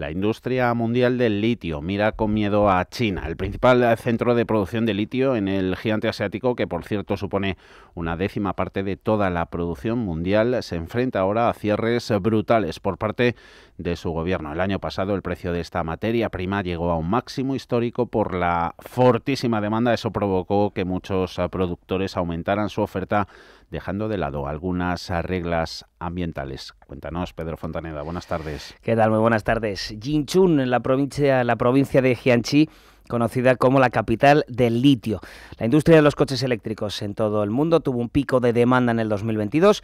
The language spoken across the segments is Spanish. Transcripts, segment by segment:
La industria mundial del litio mira con miedo a China, el principal centro de producción de litio en el gigante asiático, que por cierto supone una décima parte de toda la producción mundial, se enfrenta ahora a cierres brutales por parte de su gobierno. El año pasado el precio de esta materia prima llegó a un máximo histórico por la fortísima demanda. Eso provocó que muchos productores aumentaran su oferta dejando de lado algunas reglas ambientales. Cuéntanos, Pedro Fontaneda, buenas tardes. ¿Qué tal? Muy buenas tardes. Jinchun, en la provincia, la provincia de Jiangxi, conocida como la capital del litio. La industria de los coches eléctricos en todo el mundo tuvo un pico de demanda en el 2022.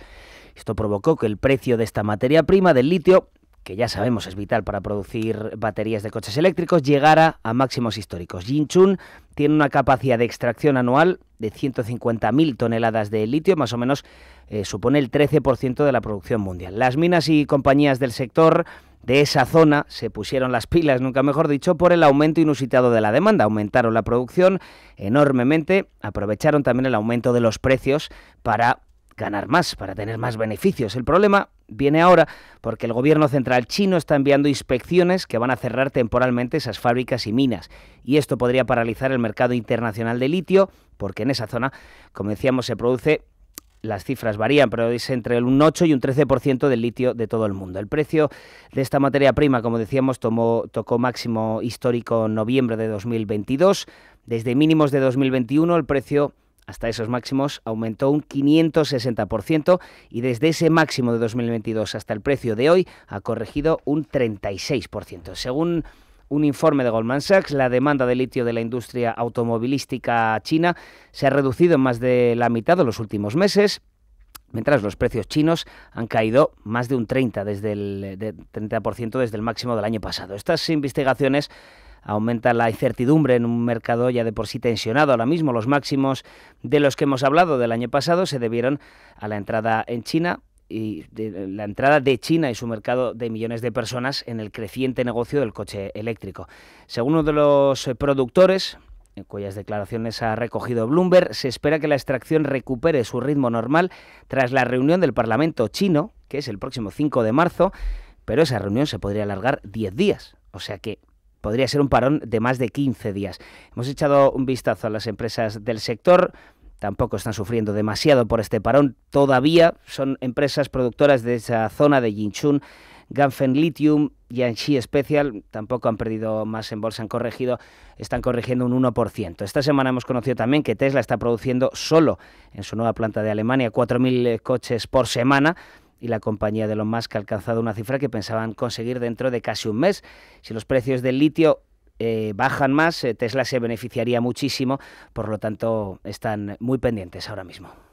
Esto provocó que el precio de esta materia prima del litio que ya sabemos es vital para producir baterías de coches eléctricos, llegara a máximos históricos. Jinchun tiene una capacidad de extracción anual de 150.000 toneladas de litio, más o menos eh, supone el 13% de la producción mundial. Las minas y compañías del sector de esa zona se pusieron las pilas, nunca mejor dicho, por el aumento inusitado de la demanda. Aumentaron la producción enormemente, aprovecharon también el aumento de los precios para ganar más, para tener más beneficios. El problema viene ahora porque el gobierno central chino está enviando inspecciones que van a cerrar temporalmente esas fábricas y minas. Y esto podría paralizar el mercado internacional de litio, porque en esa zona, como decíamos, se produce las cifras varían, pero es entre un 8 y un 13% del litio de todo el mundo. El precio de esta materia prima, como decíamos, tomó, tocó máximo histórico en noviembre de 2022. Desde mínimos de 2021 el precio hasta esos máximos aumentó un 560% y desde ese máximo de 2022 hasta el precio de hoy ha corregido un 36%. Según un informe de Goldman Sachs, la demanda de litio de la industria automovilística china se ha reducido en más de la mitad en los últimos meses mientras los precios chinos han caído más de un 30%, desde el, 30 desde el máximo del año pasado. Estas investigaciones aumenta la incertidumbre en un mercado ya de por sí tensionado ahora mismo. Los máximos de los que hemos hablado del año pasado se debieron a la entrada en China y de la entrada de China y su mercado de millones de personas en el creciente negocio del coche eléctrico. Según uno de los productores, en eh, cuyas declaraciones ha recogido Bloomberg, se espera que la extracción recupere su ritmo normal tras la reunión del Parlamento chino, que es el próximo 5 de marzo, pero esa reunión se podría alargar 10 días. O sea que podría ser un parón de más de 15 días. Hemos echado un vistazo a las empresas del sector. Tampoco están sufriendo demasiado por este parón. Todavía son empresas productoras de esa zona de Jinchun. Ganfen Lithium, Yanxi Special, tampoco han perdido más en bolsa, han corregido, están corrigiendo un 1%. Esta semana hemos conocido también que Tesla está produciendo solo en su nueva planta de Alemania 4.000 coches por semana y la compañía de Elon Musk ha alcanzado una cifra que pensaban conseguir dentro de casi un mes. Si los precios del litio eh, bajan más, eh, Tesla se beneficiaría muchísimo, por lo tanto están muy pendientes ahora mismo.